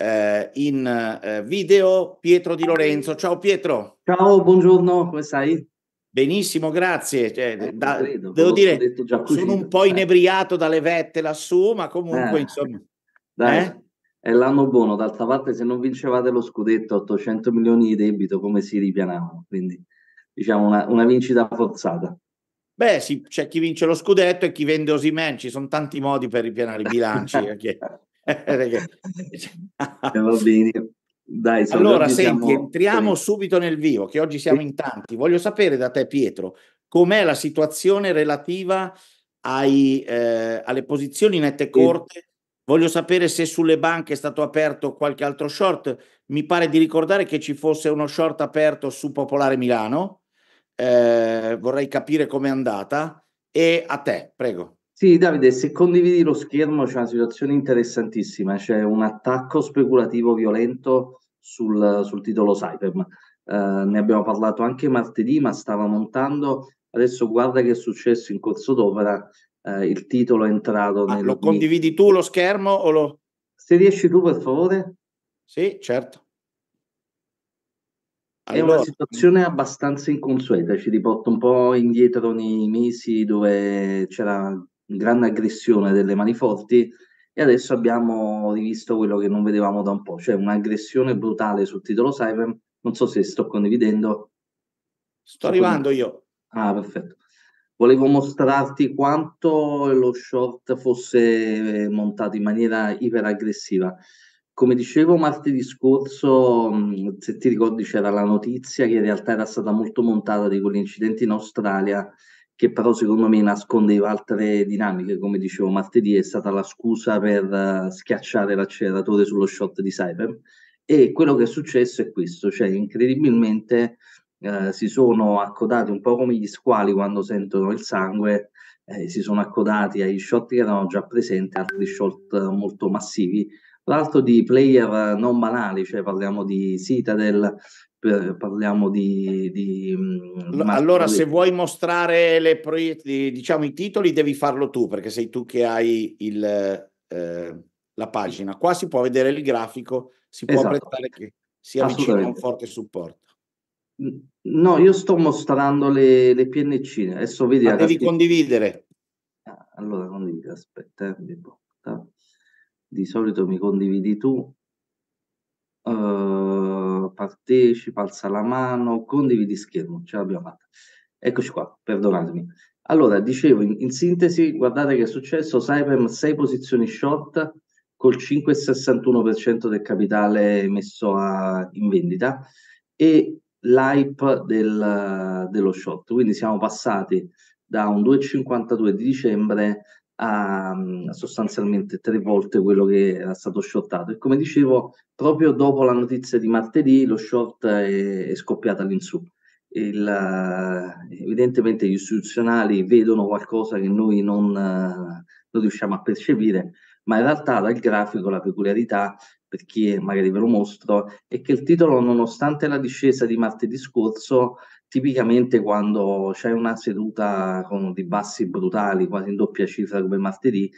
eh, in eh, video Pietro Di Lorenzo. Ciao Pietro. Ciao, buongiorno, come stai? Benissimo, grazie. Cioè, eh, da, credo, devo dire, così, sono un po' inebriato dalle vette lassù, ma comunque eh, insomma... Dai, eh? È l'anno buono, d'altra parte se non vincevate lo scudetto 800 milioni di debito come si ripianavano, quindi diciamo una, una vincita forzata. Beh, sì, c'è chi vince lo scudetto e chi vende Osimen, ci sono tanti modi per ripianare i bilanci. Eh, eh, eh, va bene. Dai, allora, senti, siamo... entriamo subito nel vivo, che oggi siamo in tanti. Voglio sapere da te, Pietro, com'è la situazione relativa ai, eh, alle posizioni nette corte? Voglio sapere se sulle banche è stato aperto qualche altro short. Mi pare di ricordare che ci fosse uno short aperto su Popolare Milano. Eh, vorrei capire com'è andata. E a te, prego. Sì, Davide, se condividi lo schermo c'è una situazione interessantissima, c'è un attacco speculativo violento sul, sul titolo Cypem. Eh, ne abbiamo parlato anche martedì, ma stava montando. Adesso guarda che è successo in corso d'opera, eh, il titolo è entrato ah, nel... Lo condividi tu lo schermo o lo... Se riesci tu, per favore? Sì, certo. Allora... È una situazione abbastanza inconsueta, ci riporta un po' indietro nei mesi dove c'era grande aggressione delle mani forti e adesso abbiamo rivisto quello che non vedevamo da un po', cioè un'aggressione brutale sul titolo Cyber. Non so se sto condividendo. Sto arrivando io. Ah, perfetto. Volevo mostrarti quanto lo short fosse montato in maniera iperaggressiva. Come dicevo martedì scorso, mm, se ti ricordi c'era la notizia che in realtà era stata molto montata di quell'incidente in Australia che però secondo me nascondeva altre dinamiche, come dicevo martedì, è stata la scusa per eh, schiacciare l'acceleratore sullo shot di Cyber. E quello che è successo è questo, cioè incredibilmente eh, si sono accodati un po' come gli squali quando sentono il sangue, eh, si sono accodati agli shot che erano già presenti, altri shot molto massivi, tra l'altro di player non banali, cioè parliamo di Citadel, parliamo di... di, mm, allora, se vuoi mostrare le proiezioni, diciamo i titoli, devi farlo tu perché sei tu che hai il, eh, la pagina. Qua si può vedere il grafico, si può esatto. apprezzare che sia vicino a un forte supporto. No, io sto mostrando le, le PNC, adesso vedi... Ma devi condividere. Ah, allora, condividi, aspetta, eh. di solito mi condividi tu ehm, partecipa, alza la mano, condividi schermo, ce l'abbiamo fatta. Eccoci qua, perdonatemi. Allora, dicevo, in, in sintesi, guardate che è successo, Cyprem 6 posizioni short col 5,61% del capitale messo a, in vendita e l'hype del, dello short. Quindi siamo passati da un 2,52 di dicembre a sostanzialmente tre volte quello che era stato shortato e come dicevo proprio dopo la notizia di martedì lo short è, è scoppiato all'insù il, evidentemente gli istituzionali vedono qualcosa che noi non, non, riusciamo a percepire ma in realtà dal grafico la peculiarità per chi magari ve lo mostro è che il titolo nonostante la discesa di martedì scorso tipicamente quando c'è una seduta con dei bassi brutali, quasi in doppia cifra come martedì,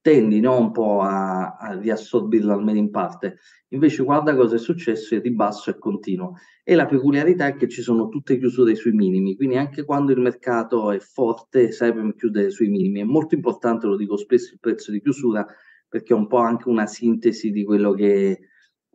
tendi no, un po' a, a riassorbirla almeno in parte. Invece guarda cosa è successo, il ribasso è continuo. E la peculiarità è che ci sono tutte chiusure sui minimi, quindi anche quando il mercato è forte, sempre chiudere sui minimi. È molto importante, lo dico spesso, il prezzo di chiusura, perché è un po' anche una sintesi di quello che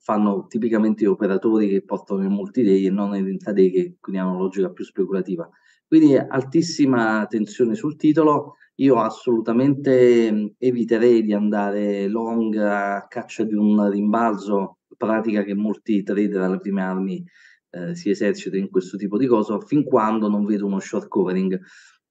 fanno tipicamente operatori che portano in multi-day e non in intraday che quindi hanno una logica più speculativa. Quindi altissima tensione sul titolo, io assolutamente eviterei di andare long a caccia di un rimbalzo, pratica che molti trader alle prime armi eh, si esercitano in questo tipo di cosa, fin quando non vedo uno short covering.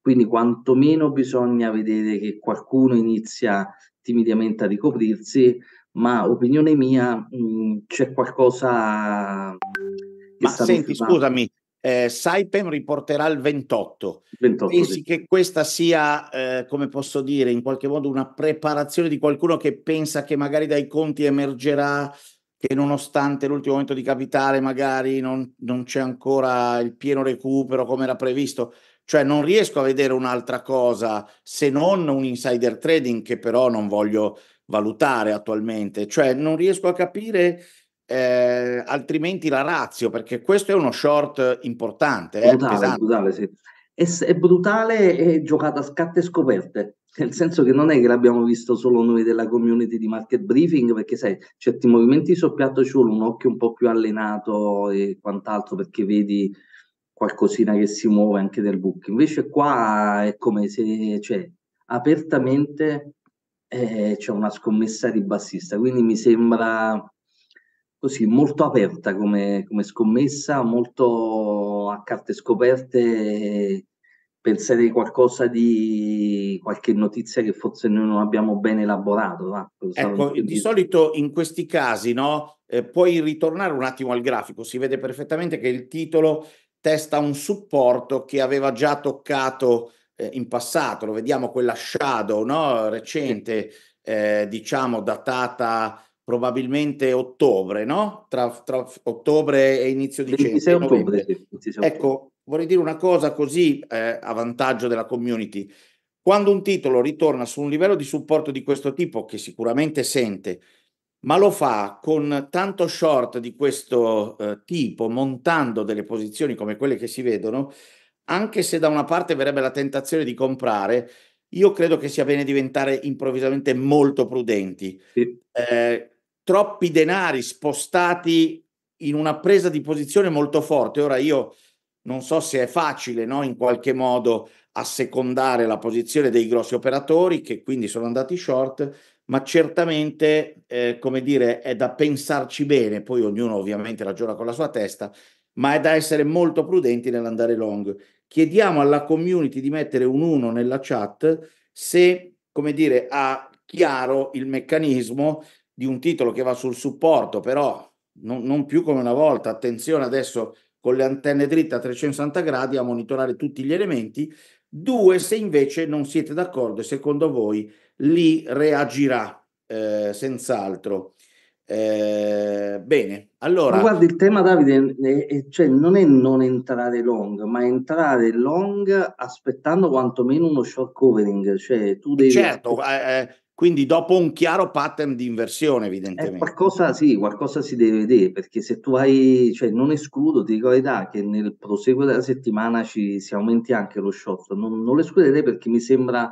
Quindi quantomeno bisogna vedere che qualcuno inizia timidamente a ricoprirsi, ma opinione mia mh, c'è qualcosa... Che ma senti, fare. scusami, eh, Saipem riporterà il 28. 28 Pensi sì. che questa sia, eh, come posso dire, in qualche modo una preparazione di qualcuno che pensa che magari dai conti emergerà che nonostante l'ultimo momento di capitale magari non, non c'è ancora il pieno recupero come era previsto? Cioè non riesco a vedere un'altra cosa se non un insider trading che però non voglio valutare attualmente, cioè non riesco a capire eh, altrimenti la razio, perché questo è uno short importante. Eh, brutale, eh, brutale, sì. è, è brutale e giocata a scatte scoperte, nel senso che non è che l'abbiamo visto solo noi della community di market briefing, perché sai, certi movimenti soppiatto ci vuole un occhio un po' più allenato e quant'altro, perché vedi qualcosina che si muove anche nel book. Invece qua è come se, cioè, apertamente eh, c'è una scommessa di bassista, quindi mi sembra così molto aperta come, come scommessa, molto a carte scoperte. pensare qualcosa di qualche notizia che forse noi non abbiamo ben elaborato. Va? Ecco, di solito in questi casi, no? Eh, puoi ritornare un attimo al grafico, si vede perfettamente che il titolo testa un supporto che aveva già toccato eh, in passato, lo vediamo quella shadow no? recente, eh, diciamo datata probabilmente ottobre, no? tra, tra ottobre e inizio dicembre. ottobre, ecco, vorrei dire una cosa così eh, a vantaggio della community. Quando un titolo ritorna su un livello di supporto di questo tipo, che sicuramente sente, ma lo fa con tanto short di questo eh, tipo, montando delle posizioni come quelle che si vedono, anche se da una parte verrebbe la tentazione di comprare, io credo che sia bene diventare improvvisamente molto prudenti. Sì. Eh, troppi denari spostati in una presa di posizione molto forte. Ora io non so se è facile no, in qualche modo assecondare la posizione dei grossi operatori che quindi sono andati short, ma certamente, eh, come dire, è da pensarci bene, poi ognuno ovviamente ragiona con la sua testa, ma è da essere molto prudenti nell'andare long. Chiediamo alla community di mettere un 1 nella chat se, come dire, ha chiaro il meccanismo di un titolo che va sul supporto, però non, non più come una volta. Attenzione adesso con le antenne dritte a 360 gradi a monitorare tutti gli elementi. Due, se invece non siete d'accordo e secondo voi li reagirà eh, senz'altro. Eh, bene, allora... Ma guarda, il tema Davide è, è, cioè, non è non entrare long, ma entrare long aspettando quantomeno uno short covering. Cioè, tu eh, devi... Certo, eh, eh, quindi dopo un chiaro pattern di inversione eh, evidentemente. Eh, qualcosa sì, qualcosa si deve vedere, perché se tu hai, cioè non escludo, ti dico la verità, che nel proseguo della settimana ci, si aumenti anche lo short, non, non lo escluderei perché mi sembra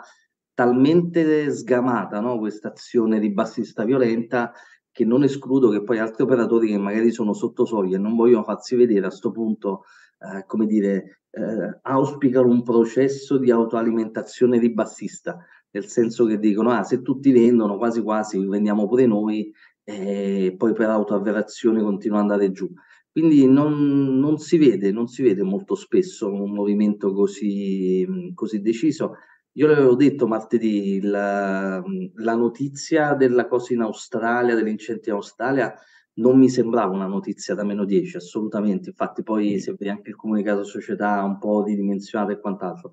talmente sgamata no, questa azione ribassista violenta che non escludo che poi altri operatori che magari sono sotto soglia e non vogliono farsi vedere a questo punto, eh, come dire, eh, auspicano un processo di autoalimentazione ribassista, nel senso che dicono, ah, se tutti vendono, quasi quasi vendiamo pure noi, e eh, poi per autoavverazione continua ad andare giù. Quindi non, non, si vede, non si vede molto spesso un movimento così, così deciso, io l'avevo detto martedì, la, mm, la, notizia della cosa in Australia, dell'incendio in Australia, non mi sembrava una notizia da meno 10, assolutamente. Infatti poi mm. se vedi anche il comunicato società un po' ridimensionato e quant'altro.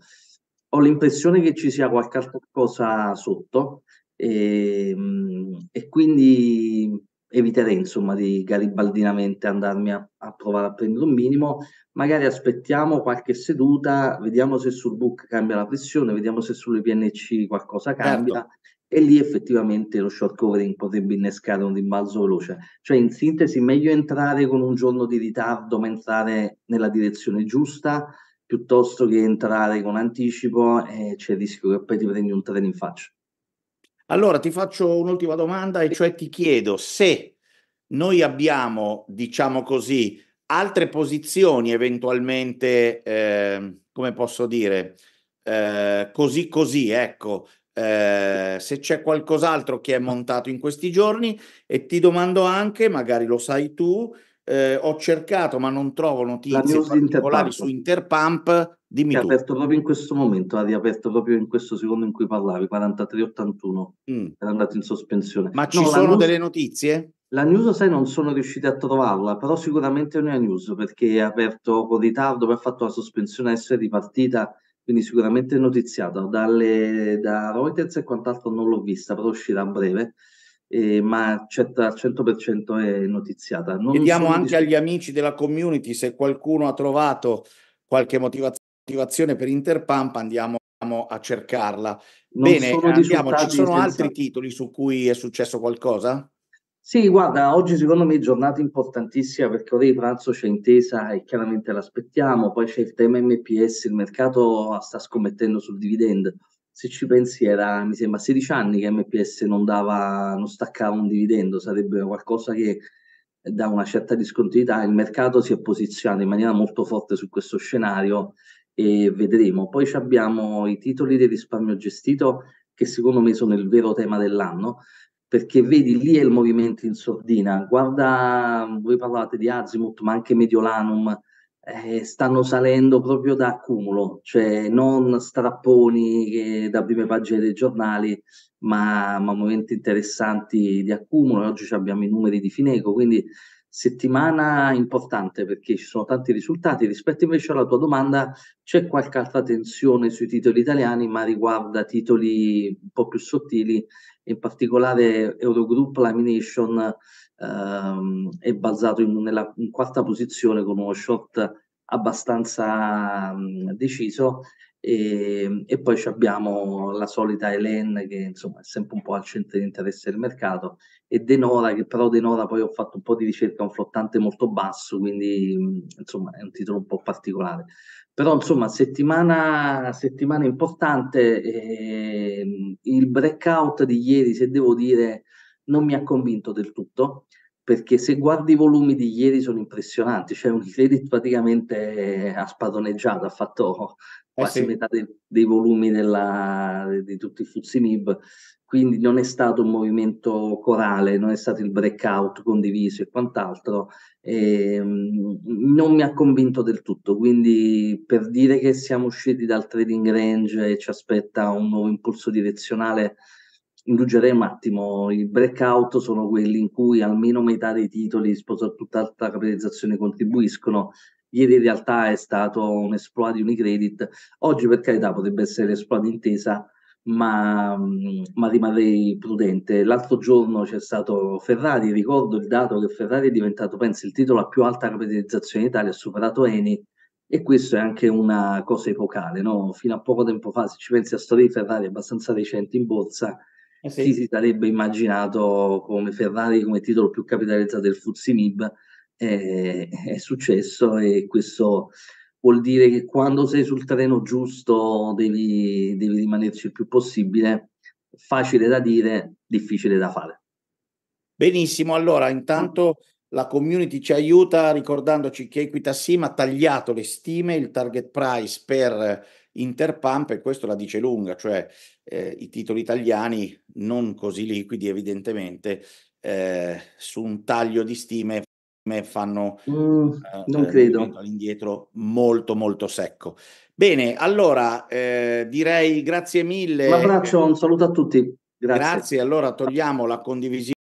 Ho l'impressione che ci sia qualche altra cosa sotto e, ehm, e quindi eviterei insomma di garibaldinamente andarmi a, a, provare a prendere un minimo, magari aspettiamo qualche seduta, vediamo se sul book cambia la pressione, vediamo se sulle PNC qualcosa certo. cambia certo. e lì effettivamente lo short covering potrebbe innescare un rimbalzo veloce. Cioè in sintesi meglio entrare con un giorno di ritardo ma entrare nella direzione giusta piuttosto che entrare con anticipo e eh, c'è il rischio che poi ti prendi un treno in faccia. Allora ti faccio un'ultima domanda e cioè ti chiedo se noi abbiamo, diciamo così, altre posizioni eventualmente, eh, come posso dire, eh, così così, ecco, eh, se c'è qualcos'altro che è montato in questi giorni e ti domando anche, magari lo sai tu, eh, ho cercato ma non trovo notizie particolari Interpump. su Interpump Dimmi che ha aperto proprio in questo momento, ha riaperto proprio in questo secondo in cui parlavi, 43-81, mm. era andato in sospensione. Ma ci no, sono news, delle notizie? La news, sai, non sono riusciti a trovarla, però sicuramente non è news perché ha aperto con ritardo, poi ha fatto la sospensione a essere ripartita, quindi sicuramente è notiziata dalle, da Reuters e quant'altro non l'ho vista, però uscirà a breve. Eh, ma certo, al 100% è notiziata. Non Chiediamo anche dis- agli amici della community se qualcuno ha trovato qualche motivazione motivazione per Interpump andiamo a cercarla. Non Bene, andiamo, ci sono senza... altri titoli su cui è successo qualcosa? Sì, guarda, oggi secondo me è giornata importantissima perché ora di pranzo c'è intesa e chiaramente l'aspettiamo, poi c'è il tema MPS, il mercato sta scommettendo sul dividend. Se ci pensi era, mi sembra, 16 anni che MPS non, dava, non staccava un dividendo, sarebbe qualcosa che dà una certa discontinuità. Il mercato si è posizionato in maniera molto forte su questo scenario e vedremo. Poi abbiamo i titoli del risparmio gestito che secondo me sono il vero tema dell'anno perché vedi lì è il movimento in sordina. Guarda, voi parlate di Azimut ma anche Mediolanum, eh, stanno salendo proprio da accumulo, cioè non strapponi eh, da prime pagine dei giornali, ma, ma momenti interessanti di accumulo. Oggi abbiamo i numeri di Fineco, quindi settimana importante perché ci sono tanti risultati. Rispetto invece alla tua domanda, c'è qualche altra tensione sui titoli italiani, ma riguarda titoli un po' più sottili, in particolare Eurogroup Lamination ehm, è basato in, nella, in quarta posizione con uno short abbastanza mh, deciso e, ehm, e poi abbiamo la solita Helen che insomma è sempre un po' al centro di interesse del mercato e Denora che però Denora poi ho fatto un po' di ricerca, un flottante molto basso, quindi insomma è un titolo un po' particolare. Però insomma settimana, settimana importante, eh, il breakout di ieri se devo dire non mi ha convinto del tutto perché se guardi i volumi di ieri sono impressionanti, cioè un Credit praticamente ha spadroneggiato, ha fatto eh quasi eh sì. metà dei, dei volumi della, di tutti i Fuzimib, quindi non è stato un movimento corale, non è stato il breakout condiviso e quant'altro, e, ehm, non mi ha convinto del tutto, quindi per dire che siamo usciti dal trading range e ci aspetta un nuovo impulso direzionale, indugerei un attimo, i breakout sono quelli in cui almeno metà dei titoli, a tutt'altra capitalizzazione, contribuiscono. Ieri in realtà è stato un esploit di Unicredit, oggi per carità potrebbe essere l'esploit intesa, ma, mm, ma rimarrei prudente. L'altro giorno c'è stato Ferrari, ricordo il dato che Ferrari è diventato, penso, il titolo a più alta capitalizzazione in Italia, ha superato Eni, e questo è anche una cosa epocale, no? fino a poco tempo fa, se ci pensi a storie di Ferrari abbastanza recenti in borsa, eh sì. chi si sarebbe immaginato come Ferrari come titolo più capitalizzato del Fuzimib eh, è successo e questo vuol dire che quando sei sul terreno giusto devi, devi rimanerci il più possibile, facile da dire, difficile da fare. Benissimo, allora intanto la community ci aiuta ricordandoci che Equitassim ha tagliato le stime, il target price per Interpump, e questo la dice lunga, cioè eh, i titoli italiani non così liquidi evidentemente, eh, su un taglio di stime fanno mm, eh, eh credo all'indietro molto molto secco bene allora eh, direi grazie mille un abbraccio un saluto a tutti grazie, grazie allora togliamo la condivisione